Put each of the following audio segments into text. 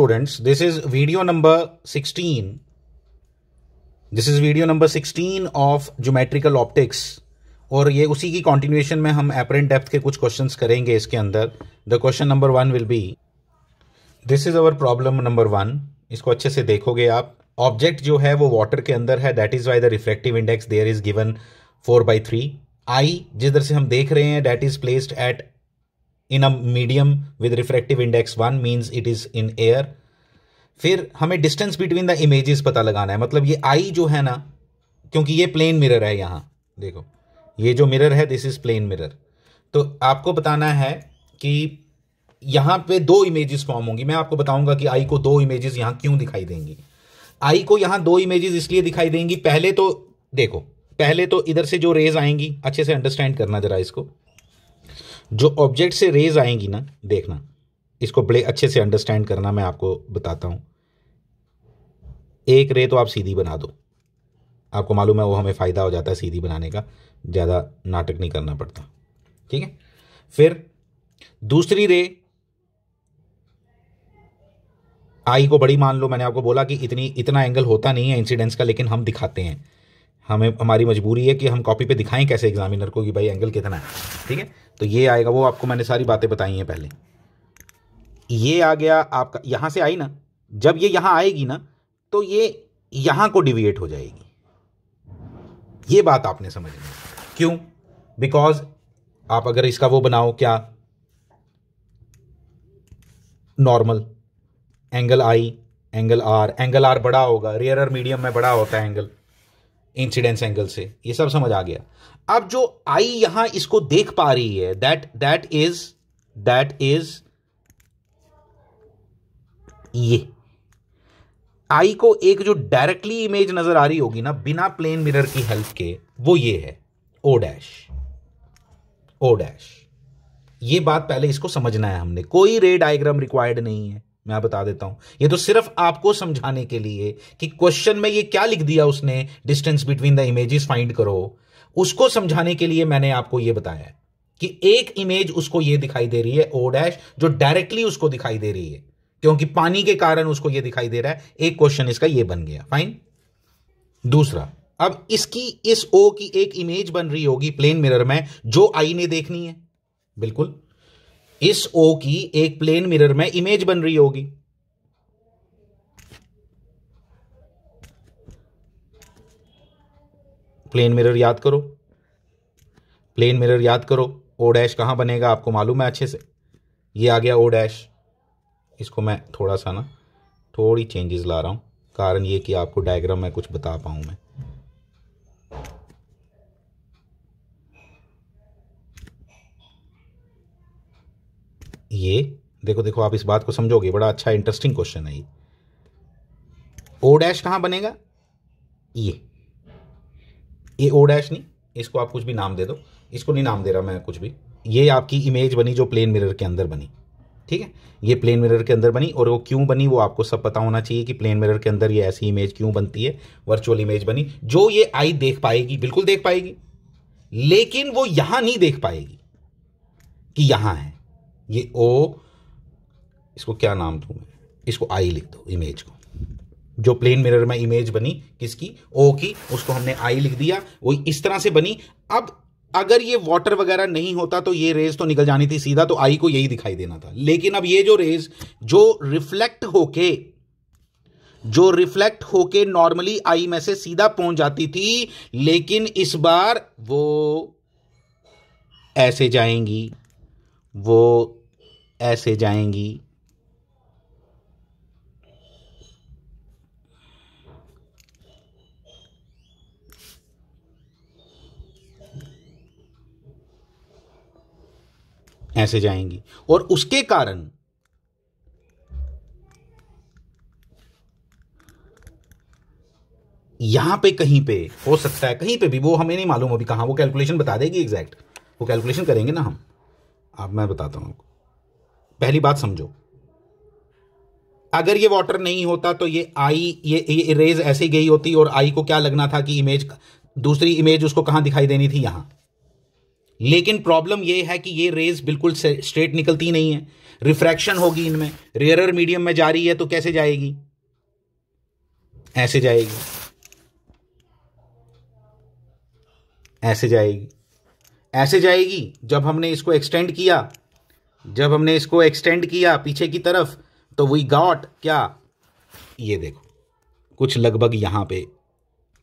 Students this is video number 16 this is video number 16 of geometrical optics और ये उसी की कॉन्टिन्यूएशन में हम एपरेंट डेप्थ के कुछ क्वेश्चन करेंगे इसके अंदर the question number one will be this is our problem number one इसको अच्छे से देखोगे आप ऑब्जेक्ट जो है वो वॉटर के अंदर है that is why the reflective index there is given four by three eye जिधर से हम देख रहे हैं that is placed at in a medium with refractive index one means it is in air फिर हमें डिस्टेंस बिटवीन द इमेजेस पता लगाना है मतलब ये आई जो है ना क्योंकि ये प्लेन मिरर है यहाँ देखो ये जो मिरर है दिस इज प्लेन मिरर तो आपको बताना है कि यहाँ पे दो इमेजेस फॉर्म होंगी मैं आपको बताऊंगा कि आई को दो इमेजेस यहाँ क्यों दिखाई देंगी आई को यहाँ दो इमेजेस इसलिए दिखाई देंगी पहले तो देखो पहले तो इधर से जो रेज आएंगी अच्छे से अंडरस्टैंड करना जरा इसको जो ऑब्जेक्ट से रेज आएंगी ना देखना इसको बड़े अच्छे से अंडरस्टैंड करना मैं आपको बताता हूं एक रे तो आप सीधी बना दो आपको मालूम है वो हमें फ़ायदा हो जाता है सीधी बनाने का ज़्यादा नाटक नहीं करना पड़ता ठीक है फिर दूसरी रे आई को बड़ी मान लो मैंने आपको बोला कि इतनी इतना एंगल होता नहीं है इंसिडेंस का लेकिन हम दिखाते हैं हमें हमारी मजबूरी है कि हम कॉपी पे दिखाएं कैसे एग्जामिनर को कि भाई एंगल कितना है ठीक है तो ये आएगा वो आपको मैंने सारी बातें बताई हैं पहले ये आ गया आपका यहाँ से आई ना जब ये यहाँ आएगी ना तो ये यहाँ को डिविएट हो जाएगी ये बात आपने समझनी क्यों बिकॉज आप अगर इसका वो बनाओ क्या normal angle I angle R angle R बड़ा होगा रेयर मीडियम में बड़ा होता है एंगल इंसिडेंस एंगल से ये सब समझ आ गया अब जो आई यहां इसको देख पा रही है that that is that is ये आई को एक जो डायरेक्टली इमेज नजर आ रही होगी ना बिना प्लेन मिरर की हेल्प के वो ये है ओ डैश ओ डैश ये बात पहले इसको समझना है हमने कोई रे डायग्राम रिक्वायर्ड नहीं है मैं बता देता हूं ये तो सिर्फ आपको समझाने के लिए कि क्वेश्चन में ये क्या लिख दिया उसने distance between the images find करो उसको समझाने के लिए मैंने आपको ये बताया है कि एक इमेज उसको ये दिखाई दे रही है ओ डैश जो डायरेक्टली उसको दिखाई दे रही है क्योंकि पानी के कारण उसको ये दिखाई दे रहा है एक क्वेश्चन इसका ये बन गया फाइन दूसरा अब इसकी इस ओ की एक इमेज बन रही होगी प्लेन मिरर में जो आई ने देखनी है बिल्कुल इस ओ की एक प्लेन मिरर में इमेज बन रही होगी प्लेन मिरर याद करो प्लेन मिरर याद करो ओ डैश कहाँ बनेगा आपको मालूम है अच्छे से ये आ गया ओ डैश इसको मैं थोड़ा सा ना थोड़ी चेंजेस ला रहा हूं कारण ये कि आपको डायग्राम में कुछ बता पाऊं मैं ये देखो देखो आप इस बात को समझोगे बड़ा अच्छा इंटरेस्टिंग क्वेश्चन है ये ओ डैश कहां बनेगा e। ये ये ओ डैश नहीं इसको आप कुछ भी नाम दे दो इसको नहीं नाम दे रहा मैं कुछ भी ये आपकी इमेज बनी जो प्लेन मिरर के अंदर बनी ठीक है ये प्लेन मिरर के अंदर बनी और वो क्यों बनी वो आपको सब पता होना चाहिए कि प्लेन मिरर के अंदर ये ऐसी इमेज क्यों बनती है वर्चुअल इमेज बनी जो ये आई देख पाएगी बिल्कुल देख पाएगी लेकिन वो यहां नहीं देख पाएगी कि यहां है ये ओ इसको क्या नाम दू मैं इसको आई लिख दो इमेज को जो प्लेन मिरर में इमेज बनी किसकी ओ की उसको हमने आई लिख दिया वो इस तरह से बनी अब अगर ये वाटर वगैरह नहीं होता तो ये रेज तो निकल जानी थी सीधा तो आई को यही दिखाई देना था लेकिन अब ये जो रेज जो रिफ्लेक्ट होके जो रिफ्लेक्ट होके नॉर्मली आई में से सीधा पहुंच जाती थी लेकिन इस बार वो ऐसे जाएंगी वो ऐसे जाएंगी ऐसे जाएंगी और उसके कारण यहां पे कहीं पे हो सकता है कहीं पे भी वो हमें नहीं मालूम अभी कहां वो कैलकुलेशन बता देगी एग्जैक्ट वो कैलकुलेशन करेंगे ना हम आप मैं बताता हूं आपको पहली बात समझो अगर ये वाटर नहीं होता तो ये आई ये ये रेज ऐसे ही गई होती और आई को क्या लगना था कि इमेज दूसरी इमेज उसको कहां दिखाई देनी थी यहां लेकिन प्रॉब्लम ये है कि ये रेज बिल्कुल स्ट्रेट निकलती नहीं है रिफ्रैक्शन होगी इनमें रेयरर मीडियम में जा रही है तो कैसे जाएगी ऐसे जाएगी ऐसे जाएगी ऐसे जाएगी जब हमने इसको एक्सटेंड किया जब हमने इसको एक्सटेंड किया पीछे की तरफ तो वी गॉट क्या ये देखो कुछ लगभग यहां पे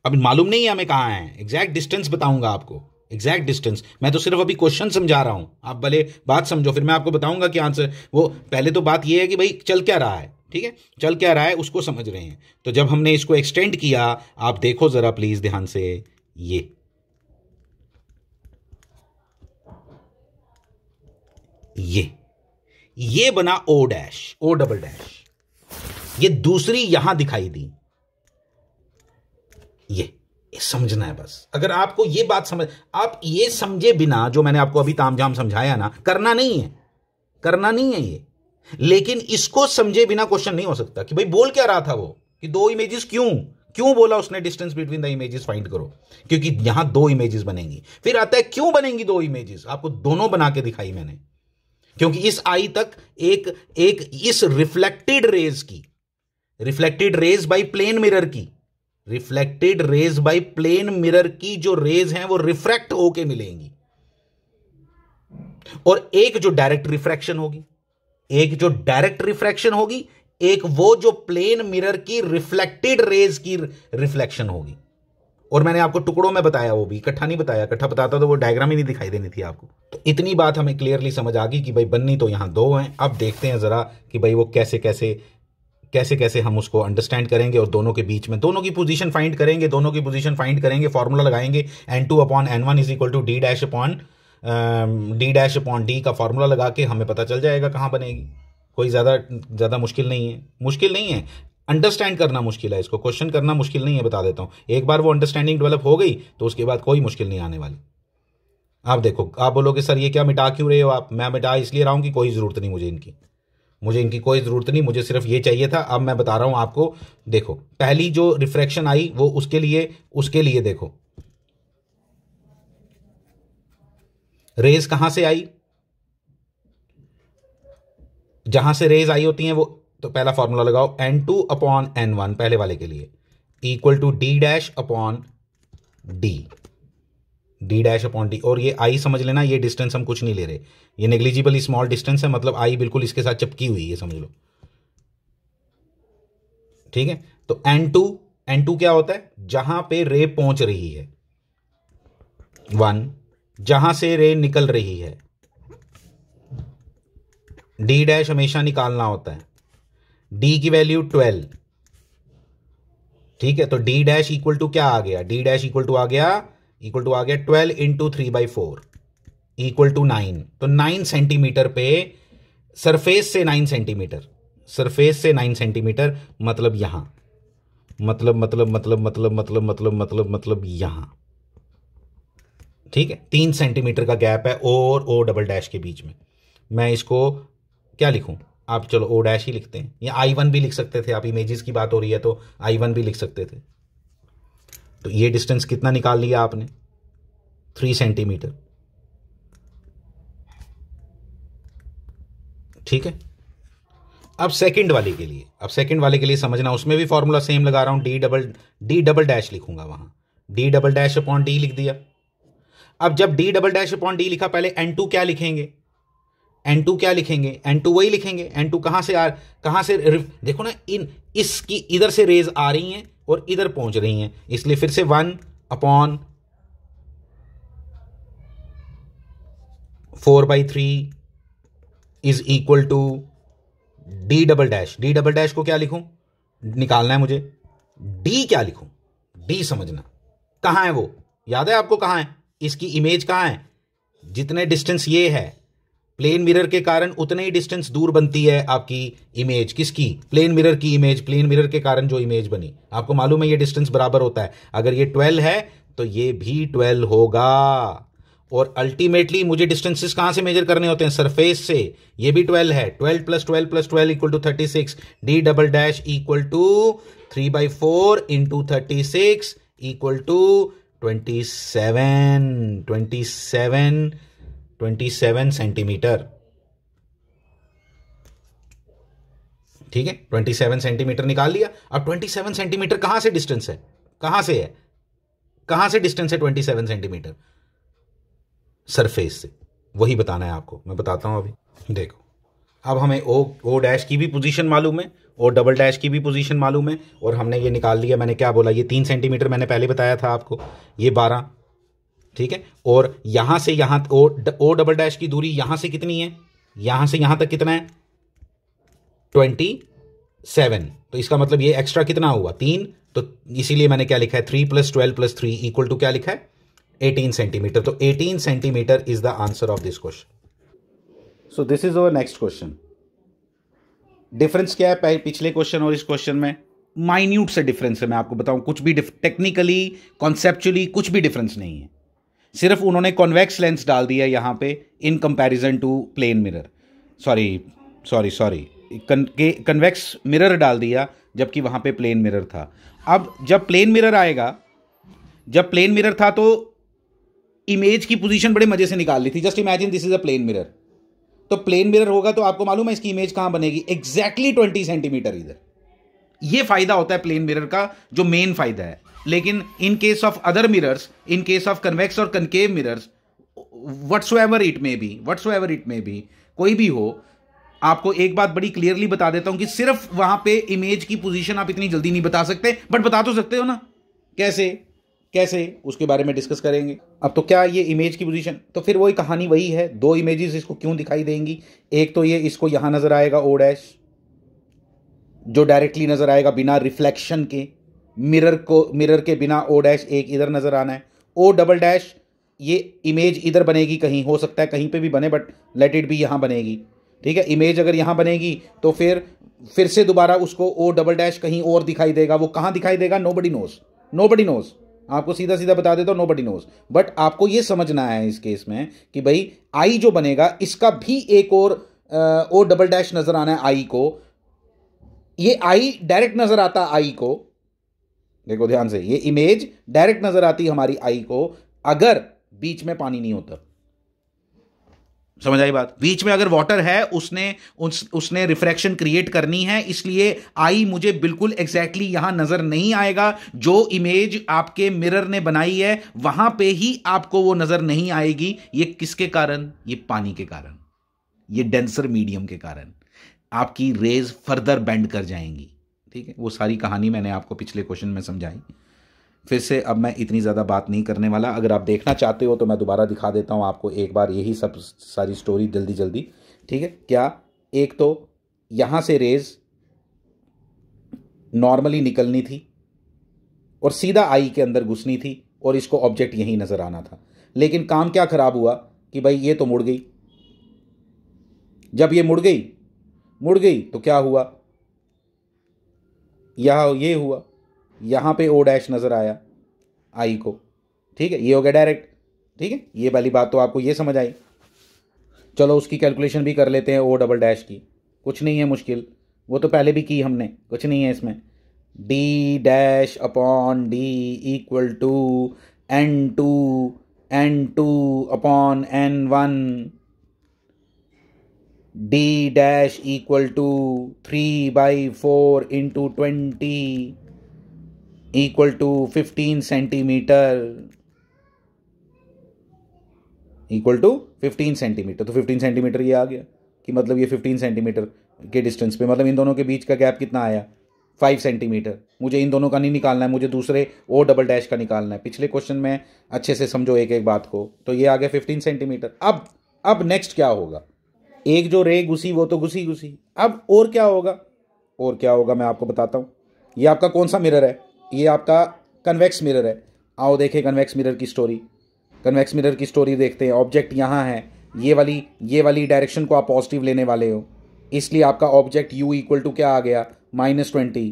अब मालूम नहीं है हमें कहाँ है एग्जैक्ट डिस्टेंस बताऊंगा आपको एग्जैक्ट डिस्टेंस मैं तो सिर्फ अभी क्वेश्चन समझा रहा हूं आप भले बात समझो फिर मैं आपको बताऊंगा कि आंसर वो पहले तो बात यह है कि भाई चल क्या रहा है ठीक है चल क्या रहा है उसको समझ रहे हैं तो जब हमने इसको एक्सटेंड किया आप देखो ज़रा प्लीज़ ध्यान से ये ये ये बना O dash O double dash ये दूसरी यहां दिखाई दी ये समझना है बस अगर आपको ये बात समझ आप ये समझे बिना जो मैंने आपको अभी तामझाम समझाया ना करना नहीं है करना नहीं है ये लेकिन इसको समझे बिना क्वेश्चन नहीं हो सकता कि भाई बोल क्या रहा था वो कि दो इमेजेस क्यों क्यों बोला उसने distance between the images find करो क्योंकि यहां दो इमेजेस बनेंगी फिर आता है क्यों बनेंगी दो इमेजेस आपको दोनों बना के दिखाई मैंने क्योंकि इस आई तक एक एक इस रिफ्लेक्टेड रेज की reflected rays by plane mirror की reflected rays by plane mirror की जो रेज हैं वो रिफ्रैक्ट होके मिलेंगी और एक जो डायरेक्ट रिफ्रैक्शन होगी एक जो डायरेक्ट रिफ्रैक्शन होगी एक वो जो प्लेन मिरर की रिफ्लेक्टेड रेज की रिफ्लेक्शन होगी और मैंने आपको टुकड़ों में बताया वो भी इकट्ठा नहीं बताया इकट्ठा बताता तो वो डायग्राम ही नहीं दिखाई देनी थी आपको तो इतनी बात हमें क्लियरली समझ आ गई कि भाई बन्नी तो यहाँ दो हैं अब देखते हैं ज़रा कि भाई वो कैसे कैसे कैसे कैसे हम उसको अंडरस्टैंड करेंगे और दोनों के बीच में दोनों की पोजीशन फाइंड करेंगे दोनों की पोजीशन फाइंड करेंगे फॉर्मूला लगाएंगे N two upon N one is equal to D dash upon D dash upon D का फॉर्मूला लगा के हमें पता चल जाएगा कहाँ बनेगी कोई ज़्यादा ज़्यादा मुश्किल नहीं है मुश्किल नहीं है अंडरस्टैंड करना मुश्किल है इसको क्वेश्चन करना मुश्किल नहीं है बता देता हूं एक बार वो अंडरस्टैंडिंग डेवलप हो गई तो उसके बाद कोई मुश्किल नहीं आने वाली आप देखो आप बोलोगे सर ये क्या मिटा क्यों रहे हो आप मैं मिटा इसलिए रहा हूं कि कोई ज़रूरत नहीं मुझे इनकी मुझे इनकी कोई ज़रूरत नहीं मुझे सिर्फ ये चाहिए था अब मैं बता रहा हूं आपको देखो पहली जो रिफ्रैक्शन आई वो उसके लिए उसके लिए देखो रेज कहां से आई जहां से रेज आई होती हैं वो तो पहला फॉर्मूला लगाओ N two upon N one पहले वाले के लिए equal to D dash upon D D dash upon D और ये आई समझ लेना ये डिस्टेंस हम कुछ नहीं ले रहे ये नेग्लिजिबल स्मॉल डिस्टेंस है मतलब आई बिल्कुल इसके साथ चिपकी हुई है समझ लो ठीक है तो एन टू एन टू क्या होता है जहां पे रे पहुंच रही है वन जहां से रे निकल रही है डी डैश हमेशा निकालना होता है डी की वैल्यू ट्वेल्व ठीक है तो डी डैश इक्वल टू क्या आ गया डी डैश इक्वल टू आ गया इक्वल टू आ गया twelve into three by four equal to nine तो नाइन सेंटीमीटर पे सरफेस से नाइन सेंटीमीटर सरफेस से नाइन सेंटीमीटर मतलब यहां मतलब मतलब मतलब मतलब मतलब मतलब मतलब मतलब यहां ठीक है तीन सेंटीमीटर का गैप है और ओ डबल डैश के बीच में मैं इसको क्या लिखूं आप चलो ओ डैश ही लिखते हैं या आई वन भी लिख सकते थे आप इमेजेस की बात हो रही है तो आई वन भी लिख सकते थे तो ये डिस्टेंस कितना निकाल लिया आपने थ्री सेंटीमीटर ठीक है अब सेकंड वाले के लिए अब सेकंड वाले के लिए समझना उसमें भी फॉर्मूला सेम लगा रहा हूं D double D double dash लिखूंगा वहां D double dash upon D लिख दिया अब जब D double dash upon D लिखा पहले एन टू क्या लिखेंगे एन टू क्या लिखेंगे एन टू वही लिखेंगे एन टू कहाँ से आ कहाँ से देखो ना इन इसकी इधर से रेज आ रही हैं और इधर पहुंच रही हैं इसलिए फिर से one upon four by three is equal to D double dash D double dash को क्या लिखूं निकालना है मुझे डी क्या लिखूं डी समझना कहाँ है वो याद है आपको कहाँ है इसकी इमेज कहाँ है जितने डिस्टेंस ये है प्लेन मिरर के कारण उतने ही डिस्टेंस दूर बनती है आपकी इमेज किसकी प्लेन मिरर की इमेज प्लेन मिरर के कारण जो इमेज बनी आपको मालूम है ये डिस्टेंस बराबर होता है अगर ये ट्वेल्व है तो ये भी ट्वेल्व होगा और अल्टीमेटली मुझे डिस्टेंसेस कहां से मेजर करने होते हैं सरफेस से ये भी ट्वेल्व है twelve plus twelve plus twelve equal to thirty six D double dash equal to three by four into thirty six equal to twenty seven twenty seven twenty seven centimetre ठीक है twenty seven centimetre निकाल लिया अब twenty seven centimetre कहां से distance है कहां से है कहां से डिस्टेंस है ट्वेंटी सेवन सेंटीमीटर सरफेस से वही बताना है आपको मैं बताता हूं अभी देखो अब हमें ओ ओ डैश की भी पोजीशन मालूम है और डबल डैश की भी पोजीशन मालूम है और हमने ये निकाल लिया मैंने क्या बोला ये तीन सेंटीमीटर मैंने पहले बताया था आपको ये बारह ठीक है और यहां से यहां ओ, ओ डबल डैश की दूरी यहां से कितनी है यहां से यहां तक कितना है ट्वेंटी सेवन तो इसका मतलब ये एक्स्ट्रा कितना हुआ तीन तो इसीलिए मैंने क्या लिखा है three plus twelve plus three equal to क्या लिखा है एटीन सेंटीमीटर तो eighteen centimetre is the answer of this question so this is our next question difference क्या है पिछले क्वेश्चन और इस क्वेश्चन में माइन्यूट से डिफरेंस है मैं आपको बताऊं कुछ भी टेक्निकली कॉन्सेप्चुअली कुछ भी डिफरेंस नहीं है सिर्फ उन्होंने कॉन्वेक्स लेंस डाल दिया यहाँ पे in comparison to plane mirror sorry sorry sorry convex mirror डाल दिया जबकि वहाँ पे प्लेन मिरर था अब जब प्लेन मिरर आएगा जब प्लेन मिरर था तो इमेज की पोजीशन बड़े मजे से निकाल ली थी just imagine this is a plane mirror तो प्लेन मिरर होगा तो आपको मालूम है इसकी इमेज कहाँ बनेगी एग्जैक्टली ट्वेंटी सेंटीमीटर इधर ये फायदा होता है प्लेन मिरर का जो मेन फायदा है लेकिन in case of other mirrors in case of convex और concave mirrors whatever it may be whatever it may be कोई भी हो आपको एक बात बड़ी क्लियरली बता देता हूं कि सिर्फ वहां पे इमेज की पोजीशन आप इतनी जल्दी नहीं बता सकते बट बता तो सकते हो ना कैसे कैसे उसके बारे में डिस्कस करेंगे अब तो क्या ये इमेज की पोजीशन तो फिर वही कहानी वही है दो इमेजेस इसको क्यों दिखाई देंगी एक तो ये इसको यहां नजर आएगा ओ डैश जो डायरेक्टली नजर आएगा बिना रिफ्लेक्शन के मिरर को मिरर के बिना ओ डैश एक इधर नज़र आना है ओ डबल डैश ये इमेज इधर बनेगी कहीं हो सकता है कहीं पे भी बने बट लेट इट भी यहाँ बनेगी ठीक है इमेज अगर यहाँ बनेगी तो फिर फिर से दोबारा उसको ओ डबल डैश कहीं और दिखाई देगा वो कहाँ दिखाई देगा nobody knows nobody knows आपको सीधा सीधा बता देता हूँ नो बडी नोज बट आपको ये समझना है इस केस में कि भाई आई जो बनेगा इसका भी एक और ओ डबल डैश नज़र आना है आई को ये आई डायरेक्ट नज़र आता आई को देखो ध्यान से ये इमेज डायरेक्ट नजर आती हमारी आई को अगर बीच में पानी नहीं होता समझ आई बात बीच में अगर वाटर है उसने उस, उसने रिफ्रैक्शन क्रिएट करनी है इसलिए आई मुझे बिल्कुल एग्जैक्टली exactly यहां नजर नहीं आएगा जो इमेज आपके मिरर ने बनाई है वहां पे ही आपको वो नजर नहीं आएगी ये किसके कारण ये पानी के कारण ये डेंसर मीडियम के कारण आपकी रेज फर्दर बेंड कर जाएंगी ठीक है वो सारी कहानी मैंने आपको पिछले क्वेश्चन में समझाई फिर से अब मैं इतनी ज़्यादा बात नहीं करने वाला अगर आप देखना चाहते हो तो मैं दोबारा दिखा देता हूँ आपको एक बार यही सब सारी स्टोरी जल्दी जल्दी ठीक है क्या एक तो यहाँ से रेज़ नॉर्मली निकलनी थी और सीधा आई के अंदर घुसनी थी और इसको ऑब्जेक्ट यहीं नज़र आना था लेकिन काम क्या ख़राब हुआ कि भाई ये तो मुड़ गई जब ये मुड़ गई मुड़ गई तो क्या हुआ यह ये हुआ यहाँ पे ओ डैश नज़र आया आई को ठीक है ये हो गया डायरेक्ट ठीक है ये वाली बात तो आपको ये समझ आई चलो उसकी कैलकुलेशन भी कर लेते हैं ओ डबल डैश की कुछ नहीं है मुश्किल वो तो पहले भी की हमने कुछ नहीं है इसमें D dash upon D equal to N two N two upon N one D dash equal to three by four into twenty equal to fifteen centimetre equal to fifteen centimetre तो फिफ्टीन सेंटीमीटर ये आ गया कि मतलब ये fifteen centimetre के distance पे मतलब इन दोनों के बीच का गैप कितना आया फाइव सेंटीमीटर मुझे इन दोनों का नहीं निकालना है मुझे दूसरे ओ डबल डैश का निकालना है पिछले क्वेश्चन में अच्छे से समझो एक एक बात को तो ये आ गया फिफ्टीन सेंटीमीटर अब अब नेक्स्ट क्या होगा एक जो रे घुसी वो तो घुसी घुसी अब और क्या होगा और क्या होगा मैं आपको बताता हूँ ये आपका कौन सा मिरर है ये आपका कन्वेक्स मिरर है आओ देखें कन्वेक्स मिरर की स्टोरी कन्वेक्स मिरर की स्टोरी देखते हैं ऑब्जेक्ट यहाँ है ये वाली ये वाली डायरेक्शन को आप पॉजिटिव लेने वाले हो इसलिए आपका ऑब्जेक्ट यू इक्वल टू क्या आ गया माइनस ट्वेंटी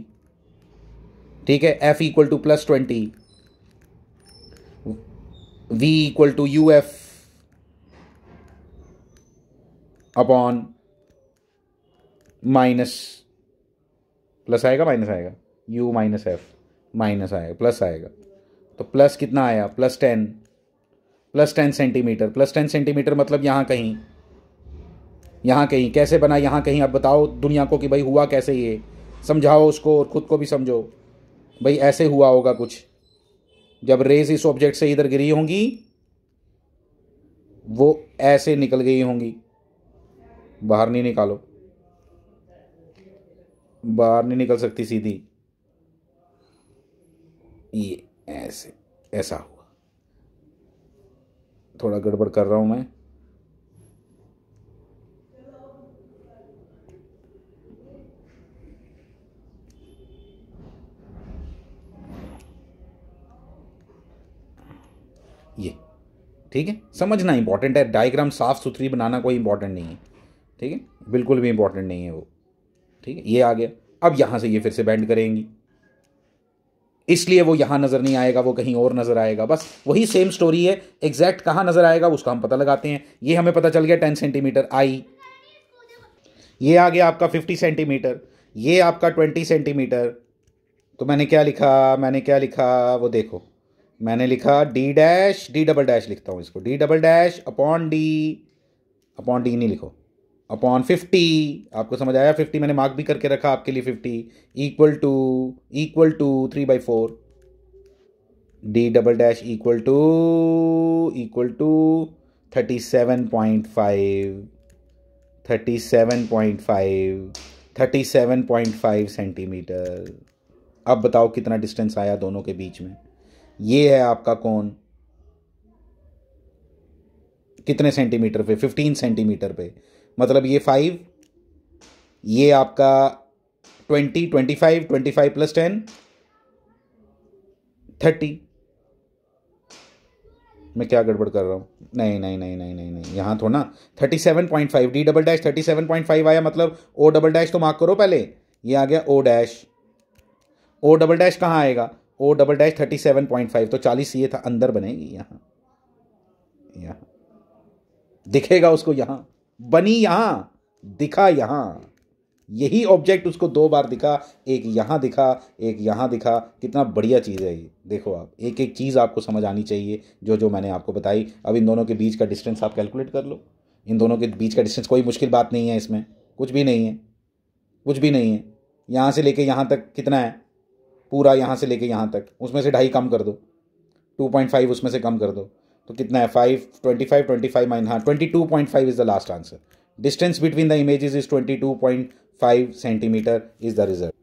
ठीक है F equal to plus twenty V equal to U F upon minus plus आएगा माइनस आएगा यू माइनस एफ माइनस आएगा प्लस आएगा तो प्लस कितना आया plus ten plus ten centimetre plus ten centimetre मतलब यहाँ कहीं यहाँ कहीं कैसे बना यहाँ कहीं आप बताओ दुनिया को कि भाई हुआ कैसे ये समझाओ उसको और खुद को भी समझो भाई ऐसे हुआ होगा कुछ जब रेज इस ऑब्जेक्ट से इधर गिरी होंगी वो ऐसे निकल गई होंगी बाहर नहीं निकालो बाहर नहीं निकल सकती सीधी ये ऐसे ऐसा हुआ थोड़ा गड़बड़ कर रहा हूँ मैं ये ठीक है समझना इंपॉर्टेंट है डायग्राम साफ सुथरी बनाना कोई इंपॉर्टेंट नहीं है ठीक है बिल्कुल भी इंपॉर्टेंट नहीं है वो ठीक है ये आ गया अब यहां से ये फिर से बैंड करेंगी इसलिए वो यहां नज़र नहीं आएगा वो कहीं और नज़र आएगा बस वही सेम स्टोरी है एग्जैक्ट कहाँ नज़र आएगा उसका हम पता लगाते हैं ये हमें पता चल गया टेन सेंटीमीटर आई ये आ गया आपका फिफ्टी सेंटीमीटर ये आपका ट्वेंटी सेंटीमीटर तो मैंने क्या लिखा मैंने क्या लिखा वो देखो मैंने लिखा D dash D double dash लिखता हूँ इसको D double dash upon D upon D नहीं लिखो अपॉन फिफ्टी आपको समझ आया फिफ्टी मैंने मार्क भी करके रखा आपके लिए fifty equal to equal to three by four D double dash equal to equal to thirty seven point five thirty seven point five thirty seven point five centimetre अब बताओ कितना डिस्टेंस आया दोनों के बीच में ये है आपका कौन कितने सेंटीमीटर पे फिफ्टीन सेंटीमीटर पे मतलब ये फाइव ये आपका twenty twenty five twenty five plus ten thirty मैं क्या गड़बड़ कर रहा हूँ नहीं नहीं नहीं नहीं नहीं नहीं यहाँ थोड़ा ना thirty seven point five D double dash thirty seven point five आया मतलब ओ डबल डैश तो मार्क करो पहले ये आ गया O dash O double dash कहाँ आएगा O double dash thirty seven point five तो चालीस ये था अंदर बनेगी यहाँ यहाँ दिखेगा उसको यहाँ बनी यहाँ दिखा यहाँ यही ऑब्जेक्ट उसको दो बार दिखा एक यहाँ दिखा एक यहाँ दिखा कितना बढ़िया चीज़ है ये देखो आप एक एक चीज़ आपको समझ आनी चाहिए जो जो मैंने आपको बताई अब इन दोनों के बीच का डिस्टेंस आप कैलकुलेट कर लो इन दोनों के बीच का डिस्टेंस कोई मुश्किल बात नहीं है इसमें कुछ भी नहीं है कुछ भी नहीं है यहाँ से लेके यहाँ तक कितना है पूरा यहाँ से लेके यहाँ तक उसमें से ढाई कम कर दो टू पॉइंट फाइव उसमें से कम कर दो तो कितना है five twenty five twenty five mine हाँ twenty two point five is the last answer distance between the image is twenty two point five centimetre is the result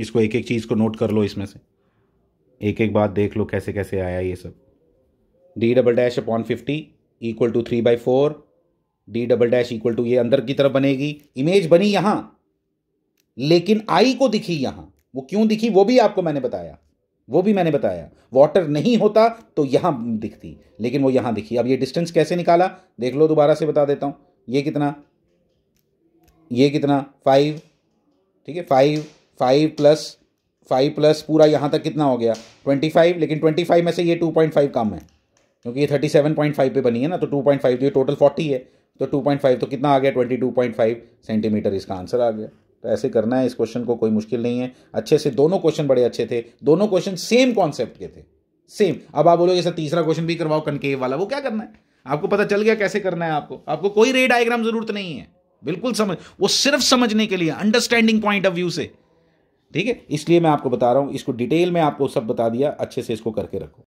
इसको एक एक चीज़ को नोट कर लो इसमें से एक एक बात देख लो कैसे कैसे आया ये सब D double dash upon fifty equal to three by four D double dash equal to ये अंदर की तरफ बनेगी इमेज बनी यहां लेकिन आई को दिखी यहां वो क्यों दिखी वो भी आपको मैंने बताया वो भी मैंने बताया वाटर नहीं होता तो यहाँ दिखती लेकिन वो यहाँ दिखी अब ये डिस्टेंस कैसे निकाला देख लो दोबारा से बता देता हूँ ये कितना ये कितना फाइव ठीक है five five plus five plus पूरा यहाँ तक कितना हो गया ट्वेंटी फाइव लेकिन ट्वेंटी फाइव में से ये टू पॉइंट फाइव कम है क्योंकि ये थर्टी सेवन पॉइंट फाइव पर बनी है ना तो टू पॉइंट फाइव तो ये टोटल फोर्टी है तो टू पॉइंट फाइव तो कितना आ गया twenty two point five centimetre इसका आंसर आ गया तो ऐसे करना है इस क्वेश्चन को कोई मुश्किल नहीं है अच्छे से दोनों क्वेश्चन बड़े अच्छे थे दोनों क्वेश्चन सेम कॉन्सेप्ट के थे सेम अब आप बोलोगे सर तीसरा क्वेश्चन भी करवाओ कनकेव वाला वो क्या करना है आपको पता चल गया कैसे करना है आपको आपको कोई रे डायग्राम जरूरत नहीं है बिल्कुल समझ वो सिर्फ समझने के लिए अंडरस्टैंडिंग पॉइंट ऑफ व्यू से ठीक है इसलिए मैं आपको बता रहा हूं इसको डिटेल में आपको सब बता दिया अच्छे से इसको करके रखो